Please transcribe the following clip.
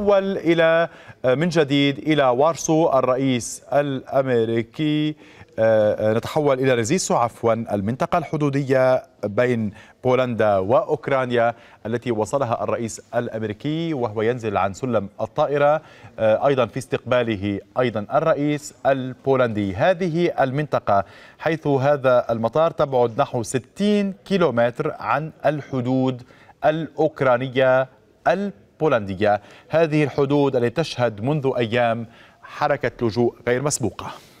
تحول إلى آه، من جديد إلى وارسو الرئيس الأمريكي آه، آه، نتحول إلى ريزيسو عفوا المنطقة الحدودية بين بولندا وأوكرانيا التي وصلها الرئيس الأمريكي وهو ينزل عن سلم الطائرة أيضا في استقباله أيضا الرئيس البولندي هذه المنطقة حيث هذا المطار تبعد نحو 60 كيلومتر عن الحدود الأوكرانية البولندية البولندية هذه الحدود التي تشهد منذ أيام حركة لجوء غير مسبوقة